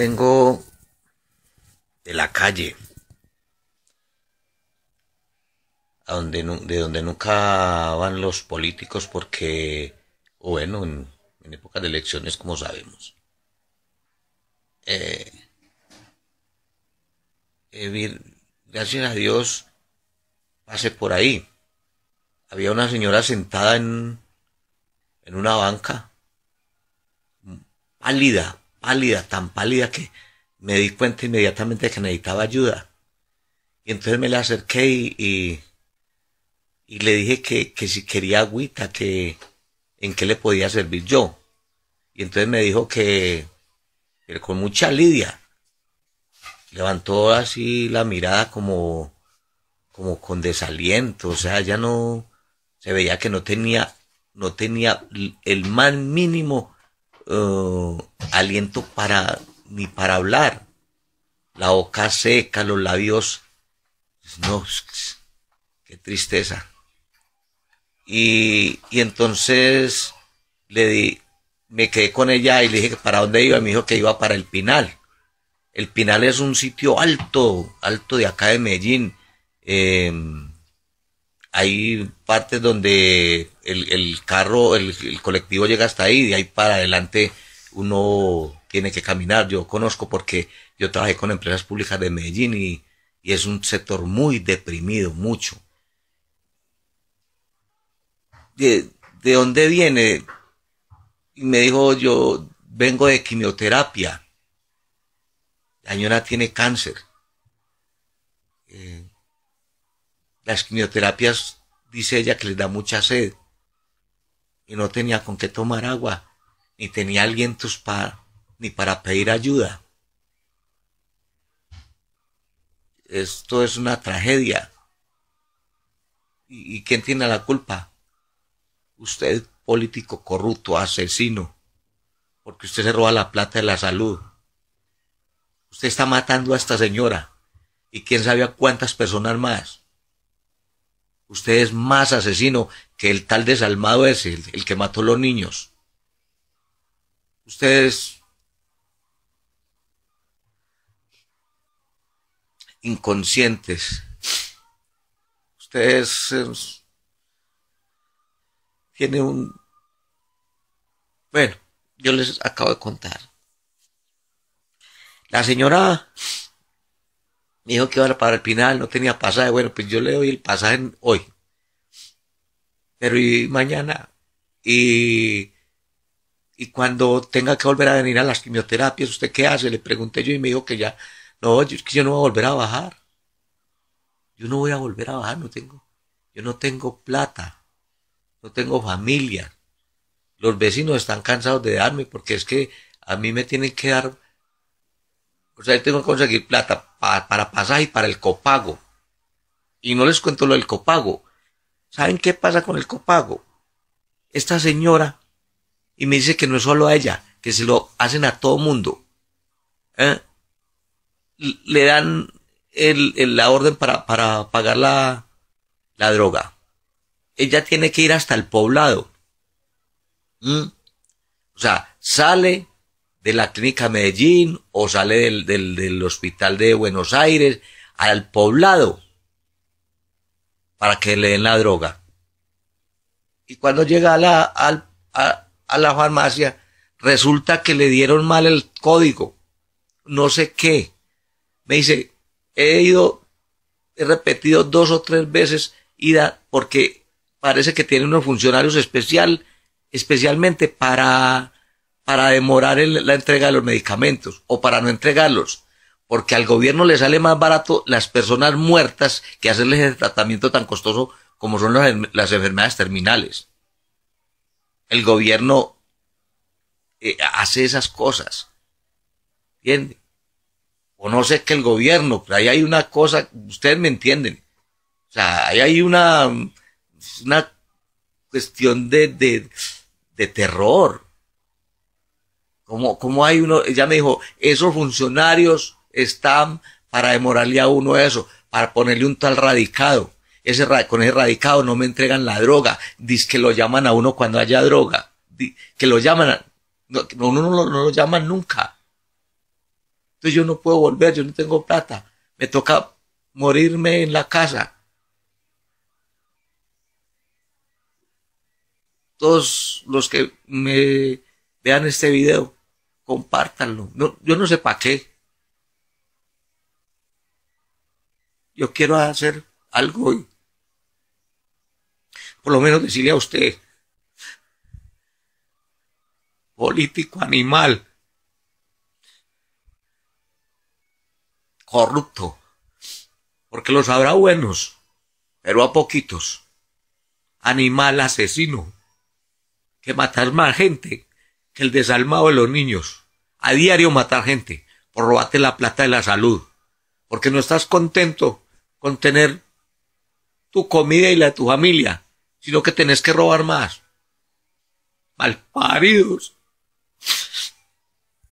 Vengo de la calle, a donde, de donde nunca van los políticos porque, bueno, en, en época de elecciones, como sabemos. Eh, eh, gracias a Dios, pasé por ahí. Había una señora sentada en, en una banca, pálida, pálida, tan pálida que me di cuenta inmediatamente que necesitaba ayuda. Y entonces me la acerqué y, y, le dije que, que, si quería agüita, que en qué le podía servir yo. Y entonces me dijo que, con mucha lidia, levantó así la mirada como, como con desaliento, o sea, ya no, se veía que no tenía, no tenía el más mínimo eh, aliento para ni para hablar. La boca seca, los labios. No, qué tristeza. Y, y entonces le di, me quedé con ella y le dije para dónde iba. Y me dijo que iba para el Pinal. El Pinal es un sitio alto, alto de acá de Medellín. Em, hay partes donde el, el carro, el, colectivo llega hasta ahí de ahí para adelante uno tiene que caminar. Yo conozco porque yo trabajé con empresas públicas de Medellín y, es un sector muy deprimido, mucho. ¿De, de dónde viene? Y me dijo, yo vengo de quimioterapia. La señora tiene cáncer. Eh, las quimioterapias, dice ella, que les da mucha sed. Y no tenía con qué tomar agua ni tenía alguien tus ni para pedir ayuda. Esto es una tragedia. ¿Y, quién tiene la culpa? Usted, político corrupto, asesino, porque usted se roba la plata de la salud. Usted está matando a esta señora y quién sabe a cuántas personas más. Usted es más asesino que el tal desalmado ese, el, el que mató a los niños. Ustedes inconscientes, ustedes tienen un... Bueno, yo les acabo de contar. La señora me dijo que iba para el final, no tenía pasaje. Bueno, pues yo le doy el pasaje hoy. Pero y mañana. Y y cuando tenga que volver a venir a las quimioterapias, ¿usted qué hace? Le pregunté yo y me dijo que ya, no, yo, es que yo no voy a volver a bajar. Yo no voy a volver a bajar, no tengo, yo no tengo plata, no tengo familia. Los vecinos están cansados de darme porque es que a mí me tienen que dar, o sea, yo tengo que conseguir plata para pasar y para el copago. Y no les cuento lo del copago. ¿Saben qué pasa con el copago? Esta señora y me dice que no es solo a ella, que se lo hacen a todo mundo. ¿eh? Le dan la orden para, para pagar la, la, droga. Ella tiene que ir hasta el poblado. O sea, sale de la clínica Medellín o sale del, del, hospital de Buenos Aires al poblado para que le den la droga. Y cuando llega a la, al, a la farmacia, resulta que le dieron mal el código, no sé qué. Me dice, he ido, he repetido dos o tres veces ida porque parece que tiene unos funcionarios especial, especialmente para, para demorar la entrega de los medicamentos o para no entregarlos. Porque al gobierno le sale más barato las personas muertas que hacerles el tratamiento tan costoso como son las enfermedades terminales el gobierno eh, hace esas cosas. ¿Entiende? O no sé que el gobierno, pero ahí hay una cosa, ustedes me entienden. O sea, ahí hay una, una cuestión de, de, de terror. Como, como hay uno, ella me dijo, esos funcionarios están para demorarle a uno eso, para ponerle un tal radicado con ese radicado no me entregan la droga, dice que lo llaman a uno cuando haya droga, que lo llaman, a, no, uno no, lo llaman nunca. Entonces yo no puedo volver, yo no tengo plata, me toca morirme en la casa. Todos los que me vean este video, compártanlo. yo no sé para qué. Yo quiero hacer algo hoy por lo menos decirle a usted, político animal, corrupto, porque los habrá buenos, pero a poquitos. Animal asesino, que matar más gente que el desalmado de los niños. A diario matar gente, por robarte la plata de la salud, porque no estás contento con tener tu comida y la de tu familia, sino que tenés que robar más. Malparidos.